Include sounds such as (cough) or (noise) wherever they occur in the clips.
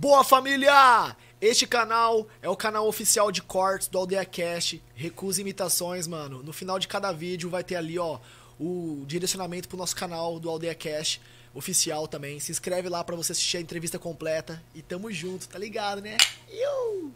Boa família! Este canal é o canal oficial de cortes do Aldeia Cast. Recusa imitações, mano. No final de cada vídeo vai ter ali, ó, o direcionamento pro nosso canal do Aldeia Cast oficial também. Se inscreve lá para você assistir a entrevista completa. E tamo junto, tá ligado, né? Iu!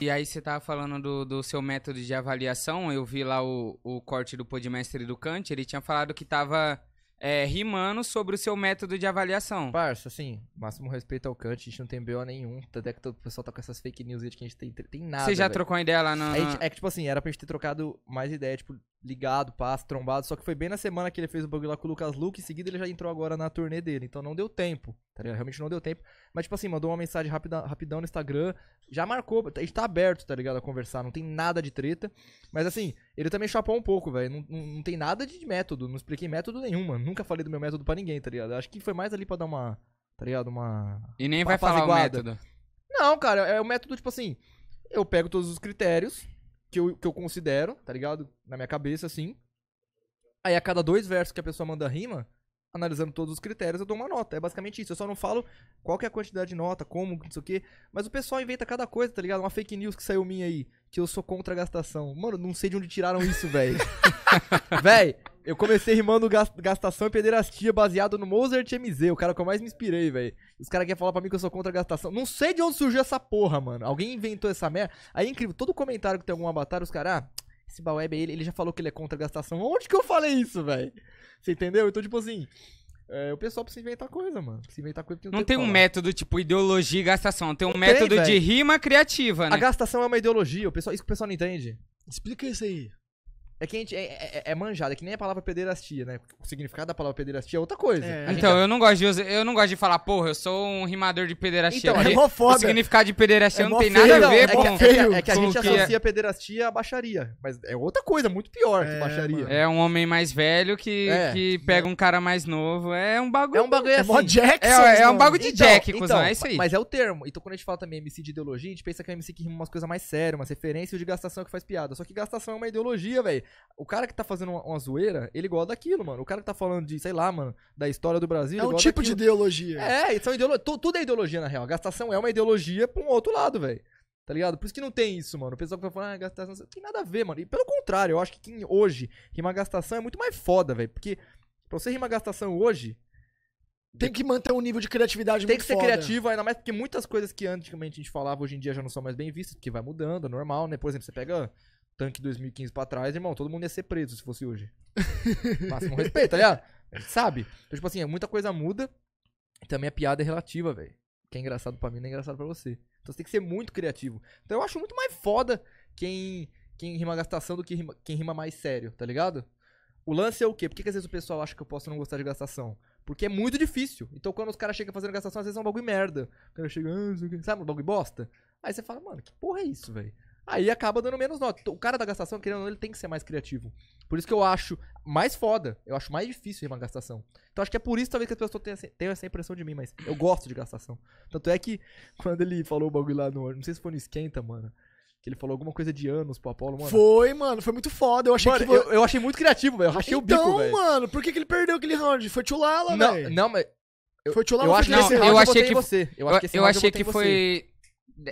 E aí você tava falando do, do, seu método de avaliação. Eu vi lá o, o corte do Podmestre do Kant. Ele tinha falado que tava é, rimando sobre o seu método de avaliação. Parça, assim, máximo respeito ao Kant, a gente não tem BO nenhum. Tanto é que todo o pessoal tá com essas fake news aí de que a gente tem, tem nada. Você já véio. trocou ideia lá no. é que, tipo assim, era pra gente ter trocado mais ideia, tipo, ligado, passe, trombado. Só que foi bem na semana que ele fez o bagulho lá com o Lucas Luke. Em seguida ele já entrou agora na turnê dele. Então não deu tempo, tá ligado? Realmente não deu tempo. Mas, tipo assim, mandou uma mensagem rapida, rapidão no Instagram. Já marcou, a gente tá aberto, tá ligado? A conversar, não tem nada de treta. Mas, assim, ele também chapou um pouco, velho. Não, não, não, tem nada de método, não expliquei método nenhum, mano. Nunca falei do meu método para ninguém, tá ligado? Acho que foi mais ali pra dar uma, tá ligado? Uma. E nem vai falar o método. Não, cara, é o método, tipo assim. Eu pego todos os critérios, que eu, que eu considero, tá ligado? Na minha cabeça, assim. Aí a cada dois versos que a pessoa manda rima, analisando todos os critérios, eu dou uma nota. É basicamente isso. Eu só não falo qual que é a quantidade de nota, como, não sei o quê. Mas o pessoal inventa cada coisa, tá ligado? Uma fake news que saiu minha aí, que eu sou contra a gastação. Mano, não sei de onde tiraram isso, velho. (laughs) velho, eu comecei rimando gastação e pederastia baseado no Mozart MZ, o cara que eu mais me inspirei, velho. Os caras querem falar pra mim que eu sou contra a gastação. Não sei de onde surgiu essa porra, mano. Alguém inventou essa merda. Aí é incrível, todo comentário que tem alguma batalha, os caras, ah, esse Baweb é ele, ele já falou que ele é contra a gastação. Onde que eu falei isso, velho? Você entendeu? Então, tipo assim. É, o pessoal precisa inventar coisa, mano. Precisa inventar coisa que não, não tem, um método tipo ideologia e gastação. Tem um não método tem, de rima criativa, né? A gastação é uma ideologia. O pessoal, isso que o pessoal não entende. Explica isso aí. É que a gente é, é, é é, é que nem a palavra pederastia, né? O significado da palavra pederastia é outra coisa. É. Então, eu não gosto de usar, eu não gosto de falar, porra, eu sou um rimador de pederastia. Então, é mó foda. O significado de pederastia é não tem nada a ver com... É que, é é que a gente é associa pederastia à baixaria, mas é outra coisa, muito pior que baixaria. Mano. É um homem mais velho que, que pega um cara mais novo, é um bagulho... É um bagulho assim. É mó assim. Jackson. É, um bagulho de então, Jack, então, é isso aí. Mas é o termo. Então, quando a gente fala também MC de ideologia, a gente pensa que é MC que rima umas coisas mais sérias, umas referências de gastação que faz piada. Só que gastação é uma ideologia, velho. O cara que tá fazendo uma, zoeira, ele gosta daquilo, mano. O cara que tá falando de, sei lá, mano, da história do Brasil. É um tipo daquilo. de ideologia. É, são é ideolo... tudo é ideologia, na real. A gastação é uma ideologia pra um outro lado, velho. Tá ligado? Por isso que não tem isso, mano. O pessoal que vai falar, ah, gastação. Não tem nada a ver, mano. E pelo contrário, eu acho que quem hoje rima gastação é muito mais foda, velho. Porque pra você rimar gastação hoje, tem que manter um nível de criatividade Tem muito que ser foda. criativo, ainda mais porque muitas coisas que antigamente a gente falava hoje em dia já não são mais bem vistas, porque vai mudando, é normal, né? Por exemplo, você pega tanque 2015 pra trás, irmão, todo mundo ia ser preso se fosse hoje. (laughs) Máximo respeito, tá ligado? Sabe? Então, tipo assim, é muita coisa muda. também a piada é relativa, velho. Que é engraçado pra mim não é engraçado pra você. Então você tem que ser muito criativo. Então eu acho muito mais foda quem, quem rima gastação do que rima, quem rima mais sério, tá ligado? O lance é o quê? Por que, que às vezes o pessoal acha que eu posso não gostar de gastação? Porque é muito difícil. Então quando os caras chegam fazendo gastação, às vezes é um bagulho merda. O cara chega, ah, sabe, um bagulho bosta. Aí você fala, mano, que porra é isso, velho? Aí acaba dando menos nota. O cara da gastação, querendo ou não, ele tem que ser mais criativo. Por isso que eu acho mais foda, eu acho mais difícil uma gastação. Então acho que é por isso talvez que as pessoas tenham, tenham essa impressão de mim, mas eu gosto de gastação. Tanto é que (laughs) quando ele falou o bagulho lá no. Não sei se foi no Esquenta, mano. Que ele falou alguma coisa de anos pro Apolo, mano. Foi, mano, foi muito foda. Eu achei mano, que. Eu, eu, achei muito criativo, velho. Eu achei então, o bico, então, velho. Então, mano, por que, que ele perdeu aquele round? Foi Tchulala, velho. Não, não, mas. Eu, foi Tchulala, eu, acho, não, eu, eu achei que você. Eu, eu achei que foi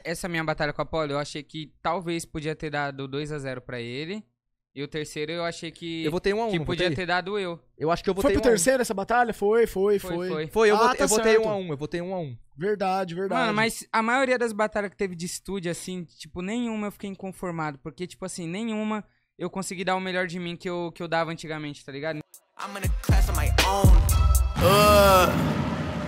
essa minha batalha com a Poli, eu achei que talvez podia ter dado 2 a 0 para ele. E o terceiro eu achei que. Eu votei um a um. Que podia ter dado eu. Eu acho que eu votei. Foi pro um terceiro um. essa batalha? Foi, foi, foi. Foi, foi. foi eu, ah, tá 1 um a um. Eu votei um a um. Verdade, verdade. Mano, mas a maioria das batalhas que teve de estúdio, assim, tipo, nenhuma eu fiquei inconformado. Porque, tipo assim, nenhuma eu consegui dar o melhor de mim que eu, que eu dava antigamente, tá ligado? I'm in class on my own.